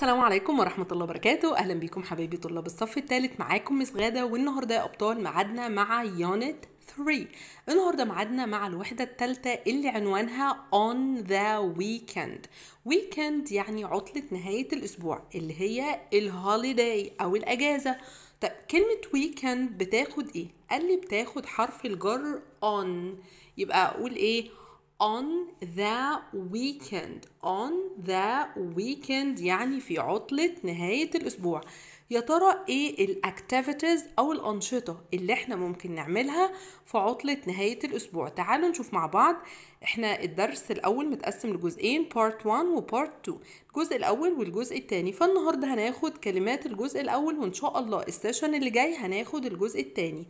السلام عليكم ورحمة الله وبركاته أهلا بيكم حبايبي طلاب الصف الثالث معاكم مس غادة والنهاردة يا أبطال معادنا مع يونت 3 النهارده معادنا مع الوحده الثالثه اللي عنوانها on the weekend weekend يعني عطله نهايه الاسبوع اللي هي الهوليداي او الاجازه طب كلمه weekend بتاخد ايه قال لي بتاخد حرف الجر on يبقى اقول ايه on the weekend on the weekend يعني في عطلة نهاية الأسبوع يا ترى ايه الاكتيفيتيز او الأنشطة اللي احنا ممكن نعملها في عطلة نهاية الأسبوع تعالوا نشوف مع بعض احنا الدرس الأول متقسم لجزئين part 1 و part 2 الجزء الأول والجزء الثاني فالنهاردة هناخد كلمات الجزء الأول وإن شاء الله السيشن اللي جاي هناخد الجزء الثاني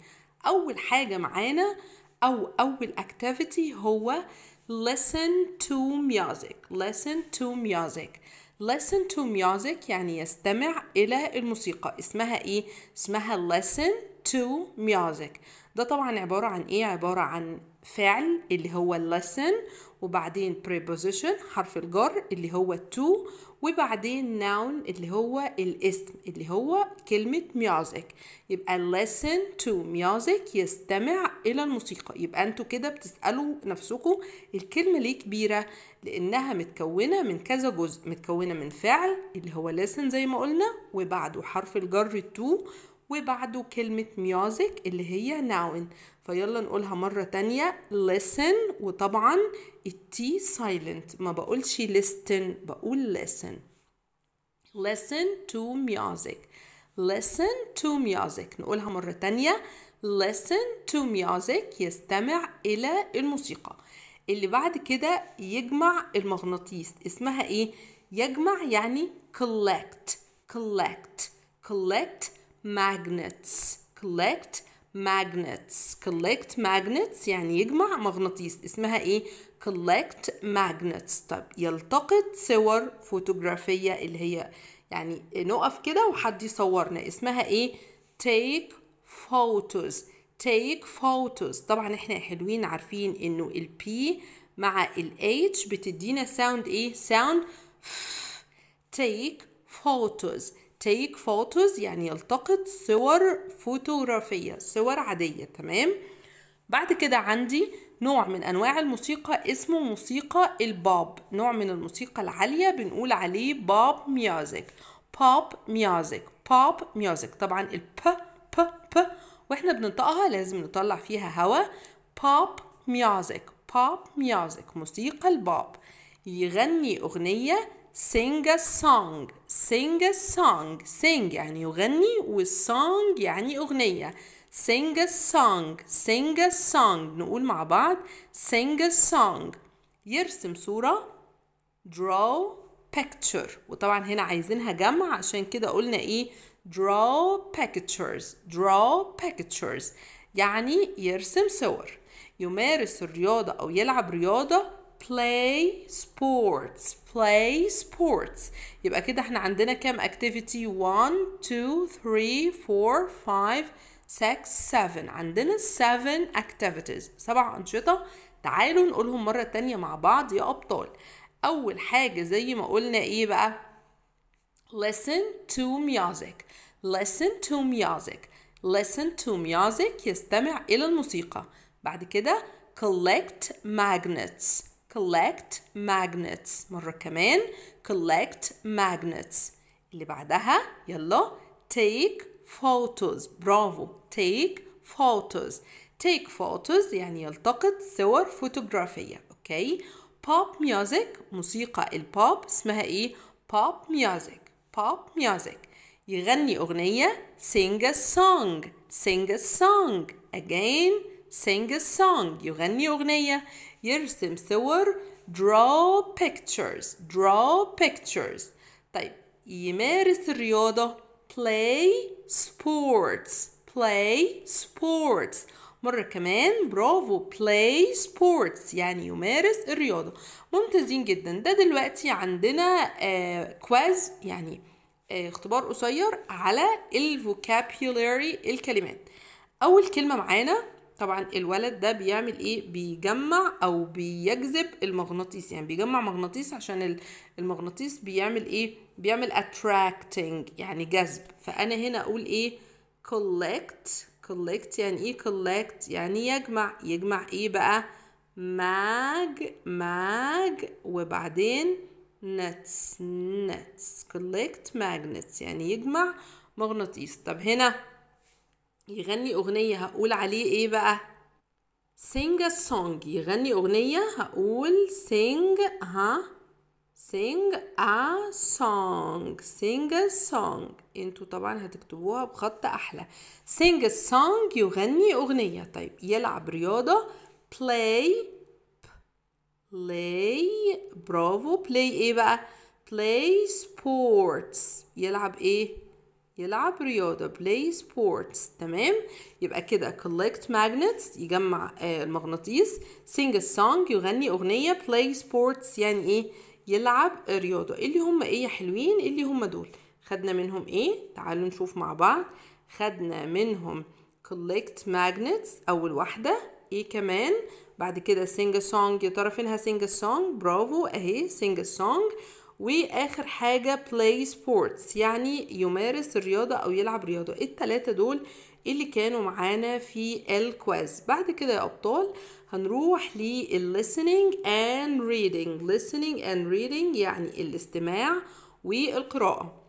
أول حاجة معانا أو أول اكتيفيتي هو listen to music listen to music listen to music يعني يستمع إلى الموسيقى اسمها إيه؟ اسمها listen to music ده طبعا عبارة عن إيه؟ عبارة عن فعل اللي هو lesson وبعدين preposition حرف الجر اللي هو to وبعدين noun اللي هو الاسم اللي هو كلمة music يبقى listen to music يستمع إلى الموسيقى يبقى أنتوا كده بتسألوا نفسكم الكلمة ليه كبيرة لأنها متكونة من كذا جزء متكونة من فعل اللي هو listen زي ما قلنا وبعده حرف الجر to وبعده كلمة music اللي هي noun فيلا نقولها مرة تانية listen وطبعا التي silent ما بقولش listen بقول listen listen to music listen to music نقولها مرة تانية listen to music يستمع إلى الموسيقى اللي بعد كده يجمع المغناطيس اسمها ايه؟ يجمع يعني collect collect collect magnets collect magnets collect magnets يعني يجمع مغناطيس اسمها ايه collect magnets طب يلتقط صور فوتوغرافية اللي هي يعني نقف كده وحد يصورنا اسمها ايه take photos take photos طبعا احنا حلوين عارفين انه ال P مع ال H بتدينا sound ايه sound take photos take photos يعني يلتقط صور فوتوغرافية صور عادية تمام بعد كده عندي نوع من أنواع الموسيقى اسمه موسيقى الباب نوع من الموسيقى العالية بنقول عليه باب ميوزك باب ميوزك باب ميوزك طبعا الب ب ب واحنا بننطقها لازم نطلع فيها هوا باب ميوزك باب ميوزك موسيقى الباب يغني أغنية sing a song sing a song sing يعني يغني والsong يعني أغنية sing a song sing a song نقول مع بعض sing a song يرسم صورة draw picture وطبعا هنا عايزينها جمع عشان كده قلنا ايه draw pictures draw pictures يعني يرسم صور يمارس الرياضة أو يلعب رياضة play sports play sports يبقى كده احنا عندنا كام activity 1 2 3 4 5 6 7 عندنا 7 activities سبع أنشطة تعالوا نقولهم مرة تانية مع بعض يا أبطال أول حاجة زي ما قلنا إيه بقى listen to music listen to music listen to music يستمع إلى الموسيقى بعد كده collect magnets collect magnets مرة كمان collect magnets اللي بعدها يلا take photos برافو take photos take photos يعني يلتقط صور فوتوغرافية اوكي pop music موسيقى البوب اسمها ايه pop music pop music يغني أغنية sing a song sing a song again sing a song يغني أغنية يرسم صور draw pictures draw pictures طيب يمارس الرياضة play sports play sports مرة كمان برافو play sports يعني يمارس الرياضة ممتازين جدا ده دلوقتي عندنا كواز آه يعني آه اختبار قصير على الفوكابيولاري الكلمات أول كلمة معانا طبعا الولد ده بيعمل ايه بيجمع او بيجذب المغناطيس يعني بيجمع مغناطيس عشان المغناطيس بيعمل ايه بيعمل attracting يعني جذب فانا هنا اقول ايه collect collect يعني ايه collect يعني يجمع يجمع ايه بقى ماج ماج وبعدين نتس نتس collect magnets يعني يجمع مغناطيس طب هنا يغني أغنية هقول عليه إيه بقى sing a song يغني أغنية هقول sing ها sing a song sing a song انتوا طبعا هتكتبوها بخط أحلى sing a song يغني أغنية طيب يلعب رياضة play play برافو play إيه بقى play sports يلعب إيه يلعب رياضة play sports تمام يبقى كده collect magnets يجمع آه، المغناطيس sing a song يغني أغنية play sports يعني إيه يلعب رياضة إيه اللي هم إيه يا حلوين إيه اللي هم دول خدنا منهم إيه تعالوا نشوف مع بعض خدنا منهم collect magnets أول واحدة إيه كمان بعد كده sing a song يا ترى فينها sing a song برافو أهي sing a song واخر حاجه play sports يعني يمارس الرياضه او يلعب رياضه التلاتة دول اللي كانوا معانا في الكواز بعد كده يا ابطال هنروح للlistening and reading listening and reading يعني الاستماع والقراءه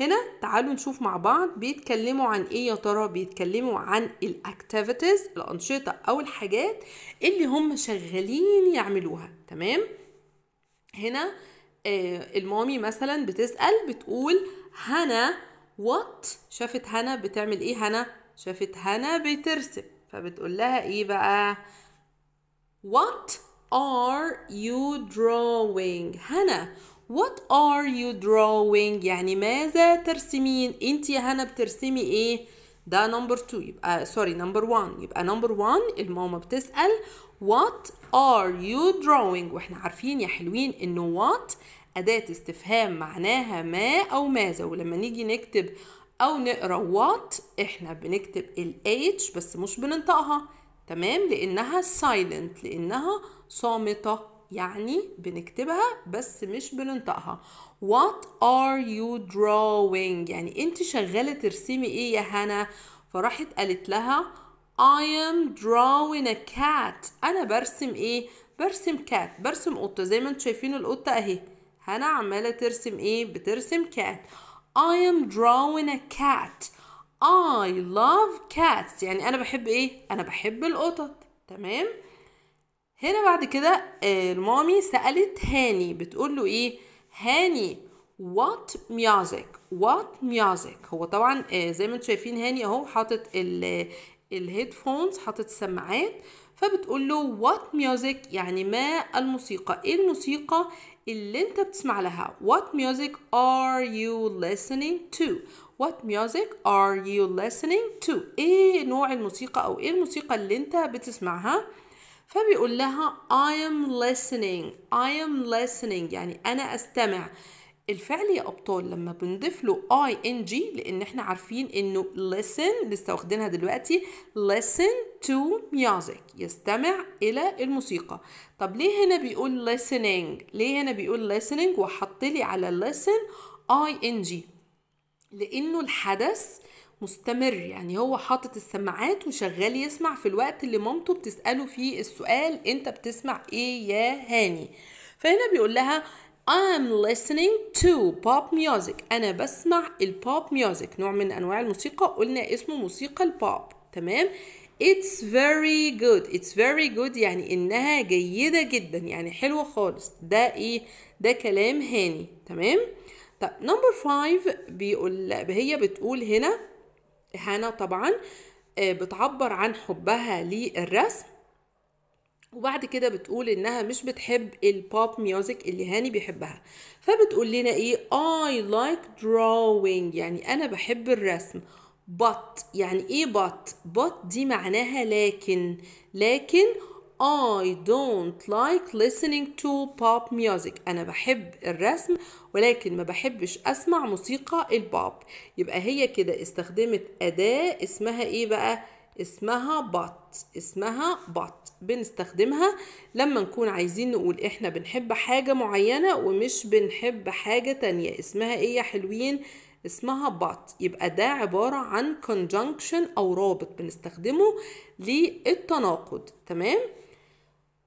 هنا تعالوا نشوف مع بعض بيتكلموا عن ايه يا ترى بيتكلموا عن الاكتيفيتيز الانشطه او الحاجات اللي هم شغالين يعملوها تمام هنا آه، المامي مثلا بتسأل بتقول هنا وات شافت هنا بتعمل ايه هنا شافت هنا بترسم فبتقول لها ايه بقى What are you drawing هنا What are you drawing يعني ماذا ترسمين انت يا هنا بترسمي ايه ده نمبر 2 يبقى سوري نمبر 1 يبقى نمبر 1 الماما بتسأل What are you drawing واحنا عارفين يا حلوين انه what أداة استفهام معناها ما أو ماذا ولما نيجي نكتب أو نقرا وات إحنا بنكتب ال H بس مش بننطقها تمام لأنها silent لأنها صامتة يعني بنكتبها بس مش بننطقها What are you drawing يعني أنت شغالة ترسمي إيه يا هنا فراحت قالت لها I am drawing a cat أنا برسم إيه؟ برسم cat برسم قطة زي ما انتوا شايفين القطة أهي هنا عمالة ترسم إيه؟ بترسم cat I am drawing a cat I love cats يعني أنا بحب إيه؟ أنا بحب القطط تمام؟ هنا بعد كده آه، المامي سألت هاني بتقول له إيه؟ هاني وات ميوزك وات ميوزك هو طبعا آه، زي ما انتم شايفين هاني اهو حاطط الهيدفونز حاطط السماعات فبتقول له وات ميوزك يعني ما الموسيقى ايه الموسيقى اللي انت بتسمع لها وات ميوزك ار يو listening تو وات ميوزك ار يو listening تو ايه نوع الموسيقى او ايه الموسيقى اللي انت بتسمعها فبيقول لها I am listening I am listening يعني انا استمع الفعل يا ابطال لما بنضيف له اي ان جي لان احنا عارفين انه listen لسه واخدينها دلوقتي listen to music يستمع الى الموسيقى طب ليه هنا بيقول listening ليه هنا بيقول listening وحط لي على listen اي ان جي لانه الحدث مستمر يعني هو حاطط السماعات وشغال يسمع في الوقت اللي مامته بتساله فيه السؤال انت بتسمع ايه يا هاني فهنا بيقول لها I'm listening to pop music أنا بسمع البوب music نوع من أنواع الموسيقى قلنا اسمه موسيقى البوب تمام It's very good It's very good يعني إنها جيدة جدا يعني حلوة خالص ده إيه ده كلام هاني تمام طب نمبر فايف بيقول هي بتقول هنا هنا طبعا آه، بتعبر عن حبها للرسم وبعد كده بتقول انها مش بتحب البوب ميوزك اللي هاني بيحبها فبتقول لنا ايه I like drawing يعني انا بحب الرسم but يعني ايه but but دي معناها لكن لكن I don't like listening to pop music أنا بحب الرسم ولكن ما بحبش أسمع موسيقى البوب يبقى هي كده استخدمت أداة اسمها إيه بقى؟ اسمها but اسمها but بنستخدمها لما نكون عايزين نقول احنا بنحب حاجة معينة ومش بنحب حاجة تانية اسمها ايه يا حلوين اسمها but يبقى ده عبارة عن conjunction أو رابط بنستخدمه للتناقض تمام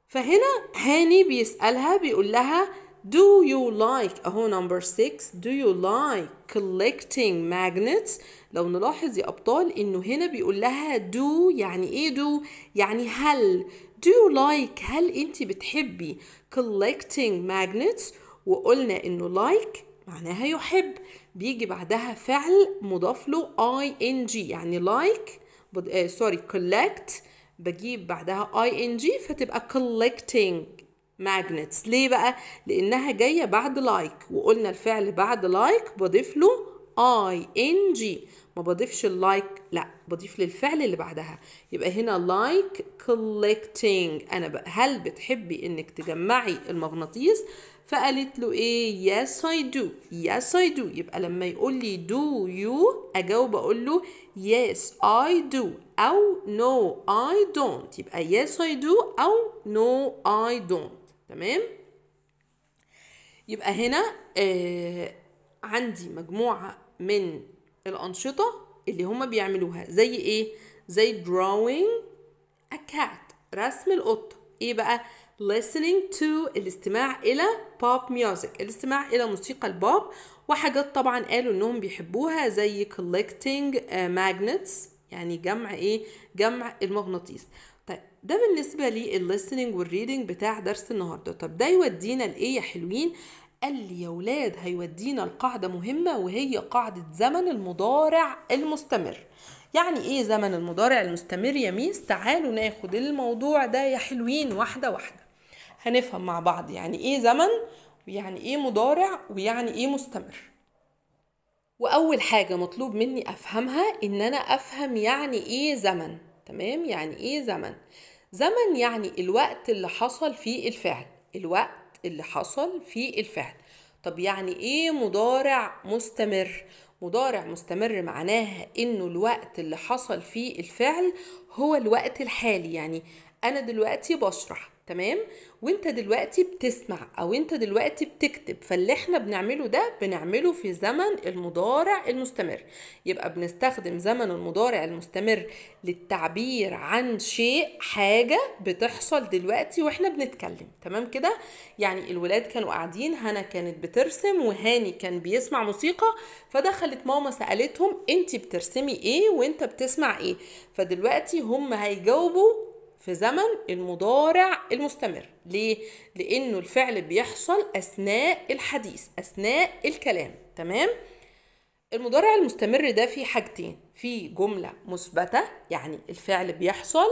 فهنا هاني بيسألها بيقول لها Do you like اهو number 6 Do you like collecting magnets لو نلاحظ يا أبطال إنه هنا بيقول لها do يعني إيه do يعني هل Do you like هل أنت بتحبي collecting magnets وقلنا إنه like معناها يحب بيجي بعدها فعل مضاف له ing يعني like سوري آه، sorry, collect بجيب بعدها ing فتبقى collecting ماجنتس ليه بقى لانها جايه بعد لايك like. وقلنا الفعل بعد لايك like بضيف له اي ان جي ما بضيفش اللايك like. لا بضيف للفعل اللي بعدها يبقى هنا لايك كولكتنج انا بقى هل بتحبي انك تجمعي المغناطيس فقالت له ايه يس اي دو يس اي دو يبقى لما يقول لي دو يو اجاوب اقول له يس اي دو او نو اي دونت يبقى يس اي دو او نو اي دونت تمام يبقى هنا آه عندي مجموعة من الأنشطة اللي هما بيعملوها زي إيه؟ زي drawing a cat رسم القطة إيه بقى؟ listening to الاستماع إلى pop music الاستماع إلى موسيقى البوب وحاجات طبعا قالوا إنهم بيحبوها زي collecting uh, magnets يعني جمع ايه جمع المغناطيس طيب ده بالنسبه لي الليسننج والريدنج بتاع درس النهارده طب ده يودينا لايه يا حلوين قال لي يا ولاد هيودينا لقاعده مهمه وهي قاعده زمن المضارع المستمر يعني ايه زمن المضارع المستمر يا ميس تعالوا ناخد الموضوع ده يا حلوين واحده واحده هنفهم مع بعض يعني ايه زمن ويعني ايه مضارع ويعني ايه مستمر واول حاجه مطلوب مني افهمها ان انا افهم يعني ايه زمن تمام يعني ايه زمن زمن يعني الوقت اللي حصل فيه الفعل الوقت اللي حصل فيه الفعل طب يعني ايه مضارع مستمر مضارع مستمر معناها انه الوقت اللي حصل فيه الفعل هو الوقت الحالي يعني انا دلوقتي بشرح تمام وانت دلوقتي بتسمع او انت دلوقتي بتكتب فاللي احنا بنعمله ده بنعمله في زمن المضارع المستمر يبقى بنستخدم زمن المضارع المستمر للتعبير عن شيء حاجه بتحصل دلوقتي واحنا بنتكلم تمام كده يعني الولاد كانوا قاعدين هنا كانت بترسم وهاني كان بيسمع موسيقى فدخلت ماما سالتهم انت بترسمي ايه وانت بتسمع ايه فدلوقتي هم هيجاوبوا في زمن المضارع المستمر ليه لانه الفعل بيحصل اثناء الحديث اثناء الكلام تمام المضارع المستمر ده في حاجتين في جمله مثبته يعني الفعل بيحصل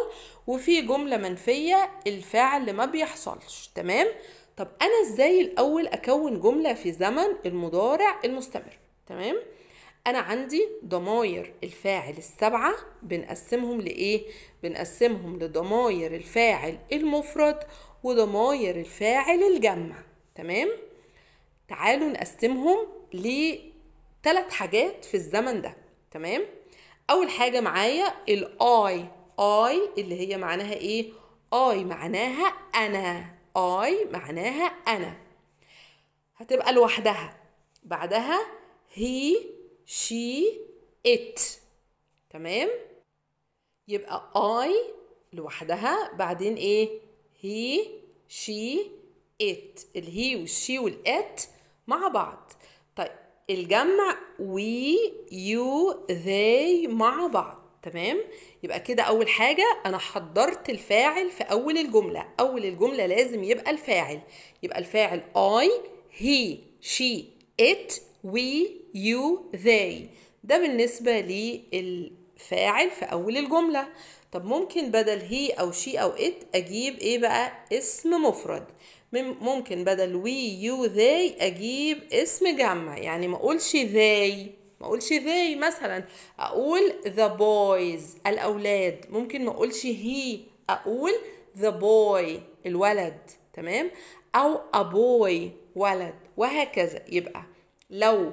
وفي جمله منفيه الفعل ما بيحصلش تمام طب انا ازاي الاول اكون جمله في زمن المضارع المستمر تمام انا عندي ضماير الفاعل السبعه بنقسمهم لايه بنقسمهم لضماير الفاعل المفرد وضماير الفاعل الجمع تمام تعالوا نقسمهم لثلاث حاجات في الزمن ده تمام اول حاجه معايا الاي اي اللي هي معناها ايه اي معناها انا اي معناها انا هتبقى لوحدها بعدها هي she it تمام يبقى I لوحدها بعدين ايه he she it الهي والشي والات مع بعض طيب الجمع we you they مع بعض تمام يبقى كده اول حاجه انا حضرت الفاعل في اول الجمله اول الجمله لازم يبقى الفاعل يبقى الفاعل I he she it we you they ده بالنسبة للفاعل في أول الجملة طب ممكن بدل هي أو شي أو it أجيب إيه بقى اسم مفرد ممكن بدل we you they أجيب اسم جمع يعني ما أقولش they ما أقولش they مثلا أقول the boys الأولاد ممكن ما أقولش he أقول the boy الولد تمام أو a boy ولد وهكذا يبقى لو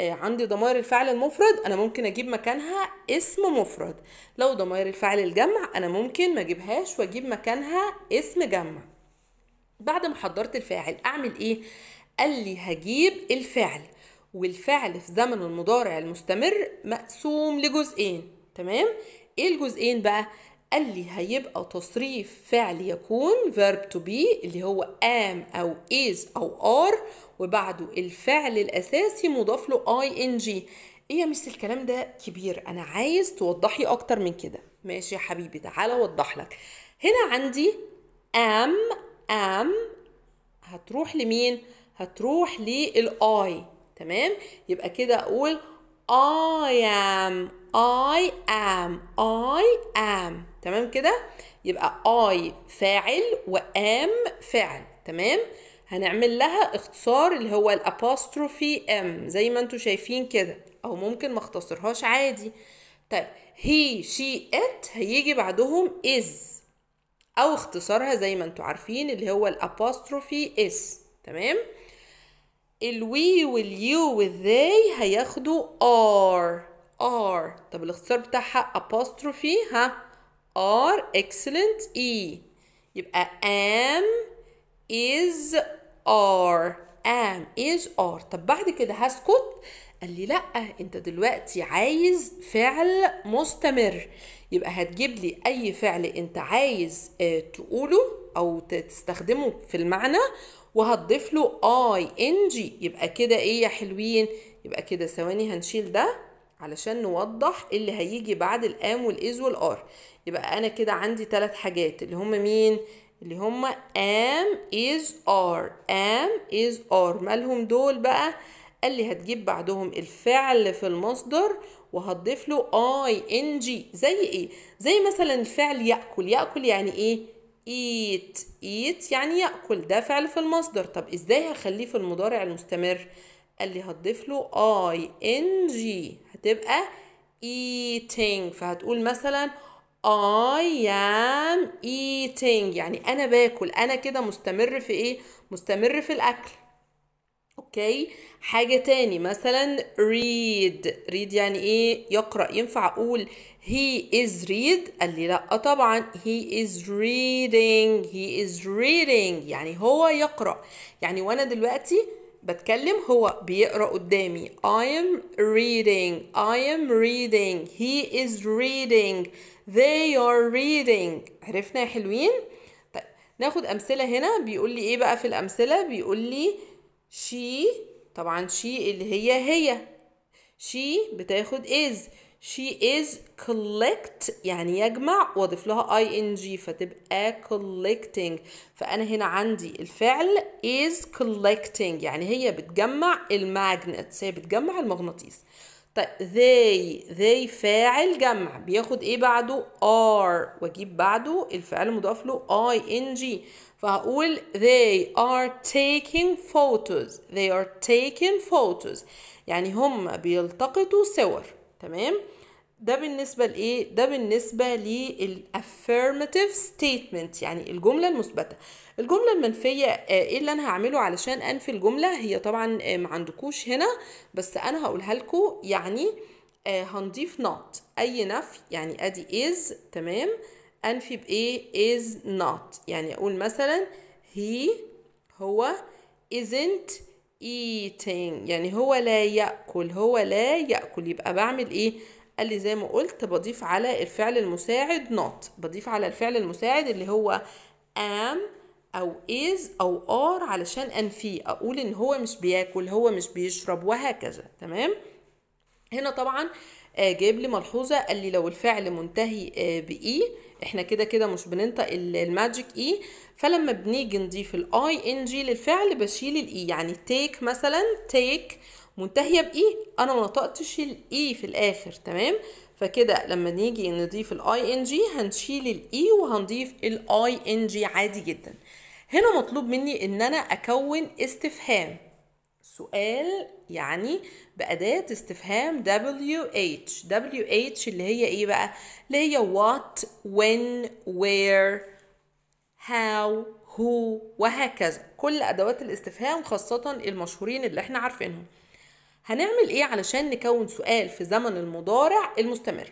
آه، عندي ضمائر الفعل المفرد انا ممكن اجيب مكانها اسم مفرد لو ضمائر الفعل الجمع انا ممكن ما اجيبهاش واجيب مكانها اسم جمع بعد ما حضرت الفاعل اعمل ايه قال لي هجيب الفعل والفعل في زمن المضارع المستمر مقسوم لجزئين تمام ايه الجزئين بقى قال لي هيبقى تصريف فعل يكون verb to be اللي هو am أو is أو are وبعده الفعل الأساسي مضاف له ing إيه يا مس الكلام ده كبير أنا عايز توضحي أكتر من كده ماشي يا حبيبي تعالى أوضح لك هنا عندي am am هتروح لمين؟ هتروح للآي تمام؟ يبقى كده أقول I am I am I am تمام كده يبقى اي فاعل وام فعل تمام هنعمل لها اختصار اللي هو الابوستروفي ام زي ما انتم شايفين كده او ممكن ما اختصرهاش عادي طيب هي شي ات هيجي بعدهم از او اختصارها زي ما انتم عارفين اللي هو الابوستروفي اس تمام الوي واليو والذي هياخدوا ار ار طب الاختصار بتاعها ابوستروفي ها are excellent E يبقى am is are am is are طب بعد كده هسكت قال لي لا انت دلوقتي عايز فعل مستمر يبقى هتجيب لي اي فعل انت عايز آه، تقوله او تستخدمه في المعنى وهتضيف له اي ان جي يبقى كده ايه يا حلوين يبقى كده ثواني هنشيل ده علشان نوضح اللي هيجي بعد الام والاز والار يبقى انا كده عندي ثلاث حاجات اللي هم مين اللي هم am is are am is are مالهم دول بقى قال لي هتجيب بعدهم الفعل في المصدر وهتضيف له اي ان جي زي ايه زي مثلا الفعل ياكل ياكل يعني ايه eat eat يعني ياكل ده فعل في المصدر طب ازاي هخليه في المضارع المستمر قال لي هتضيف له اي ان جي هتبقى eating فهتقول مثلا I am eating يعني أنا باكل أنا كده مستمر في إيه؟ مستمر في الأكل أوكي حاجة تاني مثلا read read يعني إيه؟ يقرأ ينفع أقول he is read قال لي لأ آه طبعا he is reading he is reading يعني هو يقرأ يعني وأنا دلوقتي بتكلم هو بيقرا قدامي I am reading I am reading he is reading they are reading عرفنا يا حلوين طيب ناخد امثله هنا بيقول لي ايه بقى في الامثله بيقول لي she طبعا she اللي هي هي she بتاخد is she is collect يعني يجمع واضيف لها ing فتبقى collecting فأنا هنا عندي الفعل is collecting يعني هي بتجمع الماجنتس هي بتجمع المغناطيس طيب they they فاعل جمع بياخد ايه بعده are واجيب بعده الفعل المضاف له ing فهقول they are taking photos they are taking photos يعني هم بيلتقطوا صور تمام ده بالنسبة لإيه؟ ده بالنسبة للأفيرماتيف ستيتمنت يعني الجملة المثبتة الجملة المنفية آه، إيه اللي أنا هعمله علشان أنفي الجملة؟ هي طبعا آه، ما عندكوش هنا بس أنا هقولها لكم يعني آه، هنضيف not أي نفي يعني أدي is تمام أنفي بإيه؟ is not يعني أقول مثلا he هو isn't eating يعني هو لا يأكل هو لا يأكل يبقى بعمل إيه؟ قال لي زي ما قلت بضيف على الفعل المساعد not بضيف على الفعل المساعد اللي هو am او is او are علشان انفيه اقول ان هو مش بياكل هو مش بيشرب وهكذا تمام هنا طبعا آه، جايب لي ملحوظه قال لي لو الفعل منتهي آه، باي احنا كده كده مش بننطق الماجيك اي e، فلما بنيجي نضيف الاي ان جي للفعل بشيل الاي e، يعني تيك مثلا تيك منتهيه باي انا ما نطقتش الاي e في الاخر تمام فكده لما نيجي نضيف الاي ان جي هنشيل الاي e وهنضيف الاي ان جي عادي جدا هنا مطلوب مني ان انا اكون استفهام سؤال يعني بأداة استفهام WH WH اللي هي ايه بقى؟ اللي هي what, when, where, how, who وهكذا كل أدوات الاستفهام خاصة المشهورين اللي احنا عارفينهم هنعمل ايه علشان نكون سؤال في زمن المضارع المستمر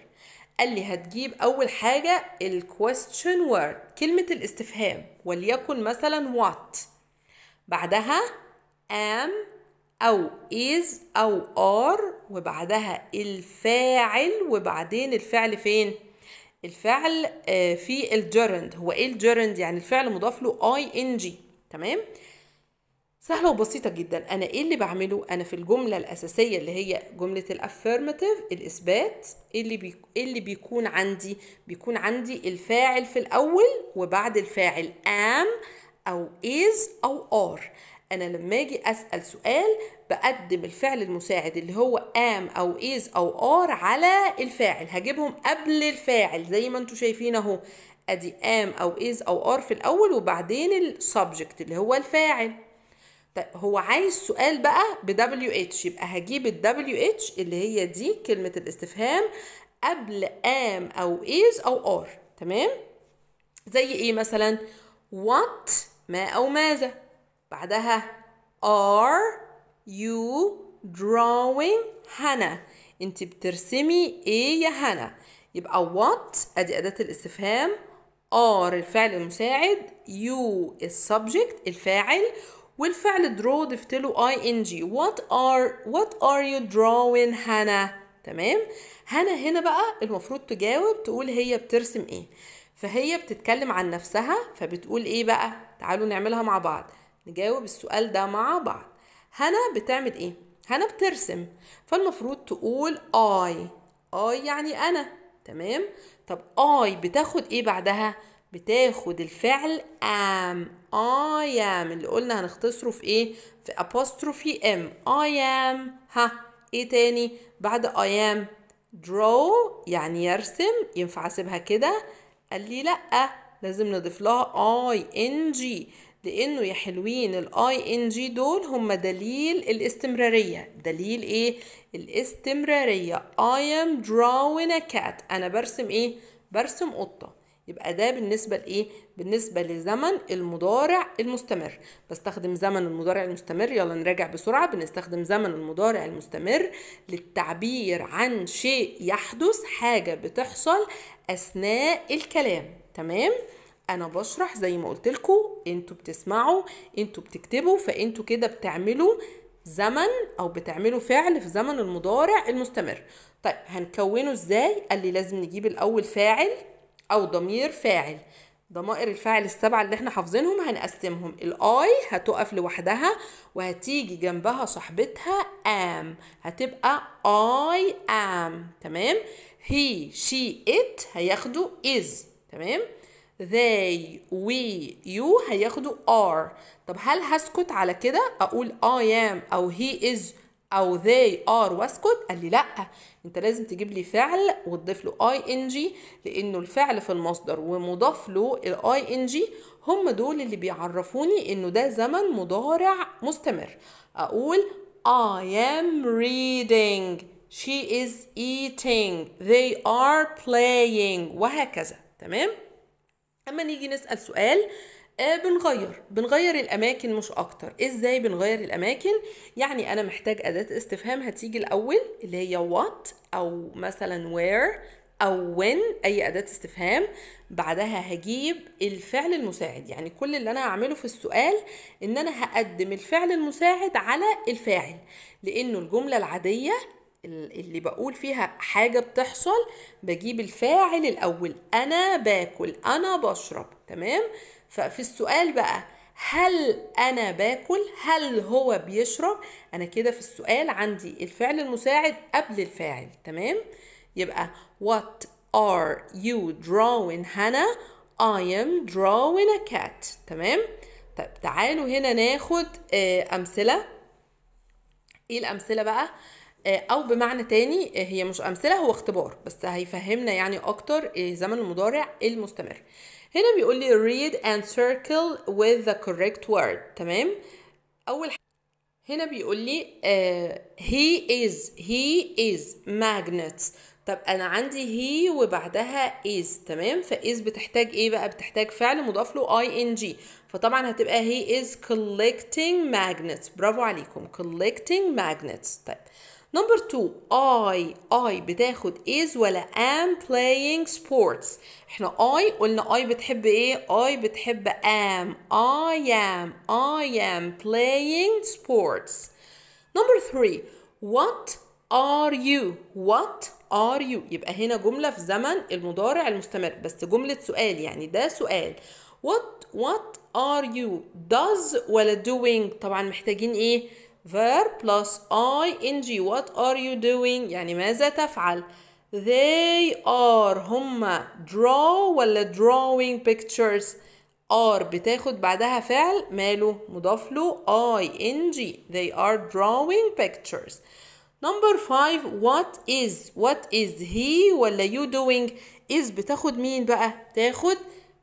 قال لي هتجيب اول حاجه الكويستشن وورد كلمه الاستفهام وليكن مثلا وات بعدها am او is او are وبعدها الفاعل وبعدين الفعل فين الفعل آه، في الجرند هو ايه الجرند يعني الفعل مضاف له اي ان جي تمام سهلة وبسيطة جدا أنا إيه اللي بعمله أنا في الجملة الأساسية اللي هي جملة الأفيرماتيف الإثبات إيه اللي, بي... إيه اللي بيكون عندي بيكون عندي الفاعل في الأول وبعد الفاعل am أو is أو are أنا لما أجي أسأل سؤال بقدم الفعل المساعد اللي هو am أو is أو are على الفاعل هجيبهم قبل الفاعل زي ما انتم شايفين أهو أدي am أو is أو are في الأول وبعدين السبجكت اللي هو الفاعل طيب، هو عايز سؤال بقى ب WH يبقى هجيب ال WH اللي هي دي كلمة الاستفهام قبل am أو is أو are تمام؟ زي إيه مثلا؟ what ما أو ماذا بعدها are you drawing هنا انت بترسمي ايه يا هنا يبقى what ادي اداة الاستفهام are الفعل المساعد you السبجكت الفاعل والفعل draw ضفتله ing what are what are you drawing هنا تمام هنا هنا بقى المفروض تجاوب تقول هي بترسم ايه فهي بتتكلم عن نفسها فبتقول ايه بقى تعالوا نعملها مع بعض نجاوب السؤال ده مع بعض هنا بتعمل ايه هنا بترسم فالمفروض تقول I I يعني انا تمام طب I بتاخد ايه بعدها بتاخد الفعل am I am اللي قلنا هنختصره في ايه في apostrophe m I am ها ايه تاني بعد I am draw يعني يرسم ينفع اسيبها كده قال لي لا لازم نضيف لها اي ان جي لانه يا حلوين الاي ان جي دول هم دليل الاستمراريه دليل ايه الاستمراريه I am drawing a cat انا برسم ايه برسم قطه يبقى ده بالنسبه لايه بالنسبه لزمن المضارع المستمر بستخدم زمن المضارع المستمر يلا نراجع بسرعه بنستخدم زمن المضارع المستمر للتعبير عن شيء يحدث حاجه بتحصل اثناء الكلام تمام انا بشرح زي ما قلت لكم انتوا بتسمعوا انتوا بتكتبوا فانتوا كده بتعملوا زمن او بتعملوا فعل في زمن المضارع المستمر طيب هنكونه ازاي قال لي لازم نجيب الاول فاعل او ضمير فاعل ضمائر الفاعل السبعة اللي احنا حافظينهم هنقسمهم الاي هتقف لوحدها وهتيجي جنبها صاحبتها ام هتبقى اي ام تمام هي شي ات هياخدوا از تمام they we you هياخدوا are طب هل هسكت على كده اقول I am او he is او they are واسكت قال لي لا انت لازم تجيب لي فعل وتضيف له اي ان جي لانه الفعل في المصدر ومضاف له الاي ان جي هم دول اللي بيعرفوني انه ده زمن مضارع مستمر اقول I am reading she is eating they are playing وهكذا تمام اما نيجي نسال سؤال آه بنغير بنغير الاماكن مش اكتر ازاي بنغير الاماكن يعني انا محتاج اداه استفهام هتيجي الاول اللي هي وات او مثلا وير او وين اي اداه استفهام بعدها هجيب الفعل المساعد يعني كل اللي انا هعمله في السؤال ان انا هقدم الفعل المساعد على الفاعل لانه الجمله العاديه اللي بقول فيها حاجه بتحصل بجيب الفاعل الاول انا باكل انا بشرب تمام ففي السؤال بقى هل أنا باكل؟ هل هو بيشرب؟ أنا كده في السؤال عندي الفعل المساعد قبل الفاعل تمام؟ يبقى what are you drawing هنا؟ I am drawing a cat تمام؟ طب تعالوا هنا ناخد آه، أمثلة إيه الأمثلة بقى؟ آه، أو بمعنى تاني آه، هي مش أمثلة هو اختبار بس هيفهمنا يعني أكتر زمن المضارع المستمر هنا بيقول لي read and circle with the correct word تمام اول حاجة هنا بيقول لي uh, he is he is magnets طب انا عندي he وبعدها is تمام فis بتحتاج ايه بقى بتحتاج فعل مضاف له ing فطبعا هتبقى he is collecting magnets برافو عليكم collecting magnets طيب نمبر 2 I I بتاخد is ولا am playing sports احنا I قلنا I بتحب ايه I بتحب am I am I am playing sports نمبر 3 what are you what are you يبقى هنا جملة في زمن المضارع المستمر بس جملة سؤال يعني ده سؤال what what are you does ولا doing طبعا محتاجين ايه verb plus ing what are you doing يعني ماذا تفعل they are هما draw ولا drawing pictures are بتاخد بعدها فعل ماله مضاف له ing they are drawing pictures number five what is what is he ولا you doing is بتاخد مين بقى تاخد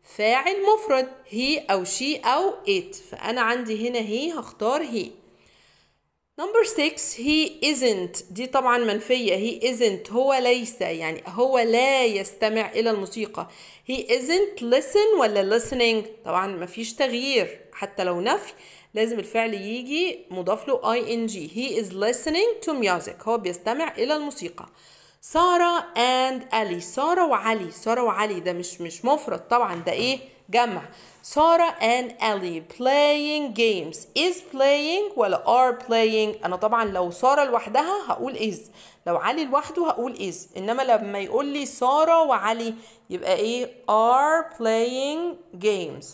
فاعل مفرد he أو she أو it فأنا عندي هنا he هختار he نمبر 6 هي isn't دي طبعا منفية هي isn't هو ليس يعني هو لا يستمع إلى الموسيقى هي isn't listen ولا listening طبعا مفيش تغيير حتى لو نفي لازم الفعل يجي مضاف له ing هي is listening to music هو بيستمع إلى الموسيقى سارة اند ألي سارة وعلي سارة وعلي ده مش مش مفرد طبعا ده ايه جمع سارة اند ألي playing games is playing ولا are playing انا طبعا لو سارة لوحدها هقول is لو علي لوحده هقول is انما لما يقول لي سارة وعلي يبقى ايه are playing games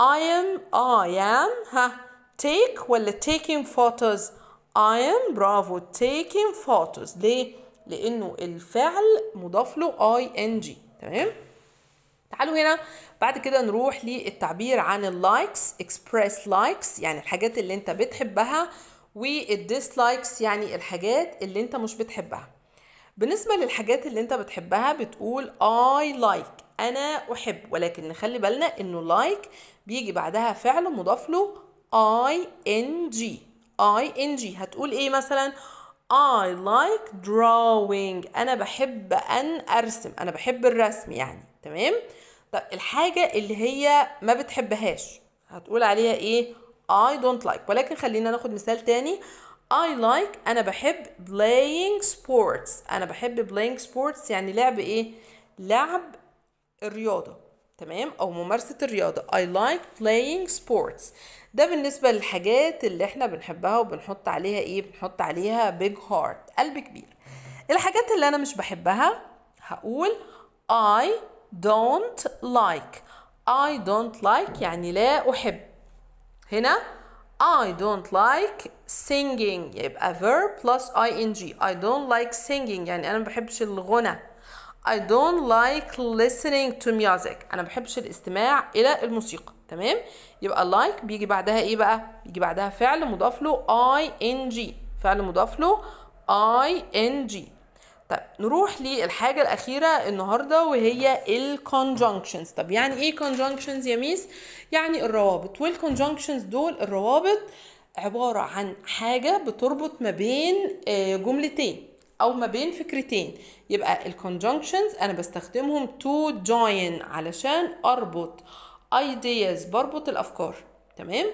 I am I am ها take ولا taking photos I am برافو taking photos ليه لانه الفعل مضاف له اي ان جي تمام تعالوا هنا بعد كده نروح للتعبير عن اللايكس اكسبريس لايكس يعني الحاجات اللي انت بتحبها والديسلايكس يعني الحاجات اللي انت مش بتحبها بالنسبه للحاجات اللي انت بتحبها بتقول اي لايك like. انا احب ولكن نخلي بالنا انه لايك like بيجي بعدها فعل مضاف له اي ان جي اي ان جي هتقول ايه مثلا I like drawing أنا بحب أن أرسم أنا بحب الرسم يعني تمام طب الحاجة اللي هي ما بتحبهاش هتقول عليها إيه I don't like ولكن خلينا ناخد مثال تاني I like أنا بحب playing sports أنا بحب playing sports يعني لعب إيه لعب الرياضة تمام او ممارسه الرياضه I like playing sports ده بالنسبه للحاجات اللي احنا بنحبها وبنحط عليها ايه بنحط عليها big heart قلب كبير الحاجات اللي انا مش بحبها هقول I don't like I don't like يعني لا احب هنا I don't like singing يبقى verb plus ing I don't like singing يعني انا ما بحبش الغنى I don't like listening to music انا بحبش الاستماع الى الموسيقى تمام يبقى like بيجي بعدها ايه بقى بيجي بعدها فعل مضاف له ing فعل مضاف له ing طيب نروح للحاجة الأخيرة النهاردة وهي conjunctions طب يعني إيه conjunctions يا ميس؟ يعني الروابط conjunctions دول الروابط عبارة عن حاجة بتربط ما بين آه، جملتين او ما بين فكرتين يبقى الكونجنكشنز انا بستخدمهم تو جوين علشان اربط ideas بربط الافكار تمام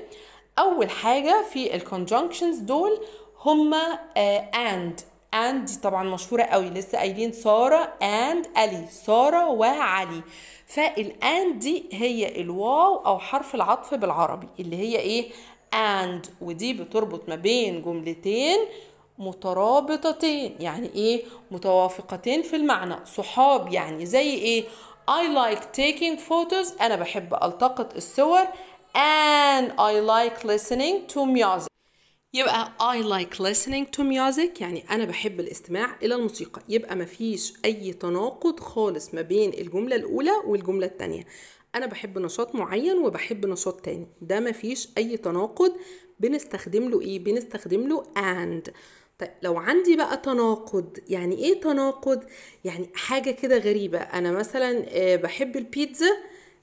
اول حاجه في الكونجنكشنز دول هما اند uh, اند طبعا مشهوره قوي لسه قايلين ساره اند الي ساره وعلي فالاند دي هي الواو او حرف العطف بالعربي اللي هي ايه and ودي بتربط ما بين جملتين مترابطتين يعني ايه متوافقتين في المعنى صحاب يعني زي ايه I like taking photos انا بحب التقط الصور and I like listening to music يبقى I like listening to music يعني أنا بحب الاستماع إلى الموسيقى يبقى ما فيش أي تناقض خالص ما بين الجملة الأولى والجملة الثانية أنا بحب نشاط معين وبحب نشاط تاني ده ما فيش أي تناقض بنستخدم له إيه بنستخدم له and طيب لو عندي بقى تناقض يعني ايه تناقض يعني حاجه كده غريبه انا مثلا آه، بحب البيتزا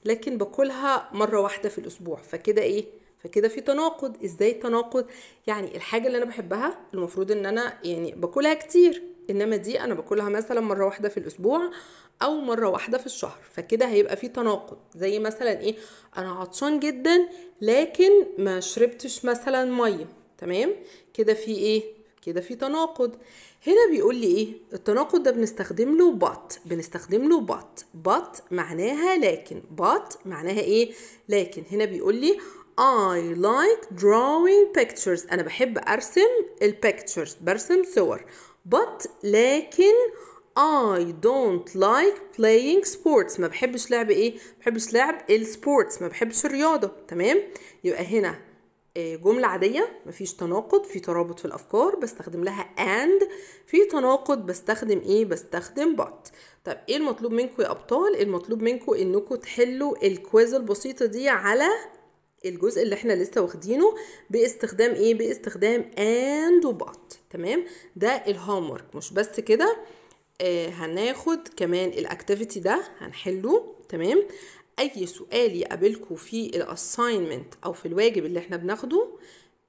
لكن باكلها مره واحده في الاسبوع فكده ايه فكده في تناقض ازاي تناقض يعني الحاجه اللي انا بحبها المفروض ان انا يعني باكلها كتير انما دي انا باكلها مثلا مره واحده في الاسبوع او مره واحده في الشهر فكده هيبقى في تناقض زي مثلا ايه انا عطشان جدا لكن ما شربتش مثلا ميه تمام كده في ايه كده في تناقض هنا بيقول لي ايه التناقض ده بنستخدم له but بنستخدم له but but معناها لكن but معناها ايه لكن هنا بيقول لي I like drawing pictures انا بحب ارسم البيكتشرز برسم صور but لكن I don't like playing sports ما بحبش لعب ايه ما بحبش لعب السبورتس ما بحبش الرياضه تمام يبقى هنا آه، جملة عادية مفيش تناقض في ترابط في الأفكار بستخدم لها and في تناقض بستخدم إيه بستخدم but طب إيه المطلوب منكم يا أبطال المطلوب منكم إنكم تحلوا الكويز البسيطة دي على الجزء اللي احنا لسه واخدينه باستخدام ايه باستخدام and وبط تمام ده الهومورك ورك مش بس كده آه هناخد كمان الاكتيفيتي ده هنحله تمام اي سؤال يقابلكم في الاساينمنت او في الواجب اللي احنا بناخده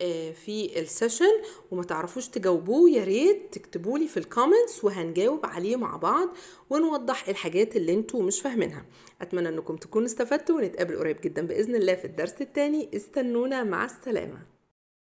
آه، في السيشن وما تعرفوش تجاوبوه يا ريت تكتبوا لي في الكومنتس وهنجاوب عليه مع بعض ونوضح الحاجات اللي انتوا مش فاهمينها اتمنى انكم تكونوا استفدتوا ونتقابل قريب جدا باذن الله في الدرس التاني استنونا مع السلامه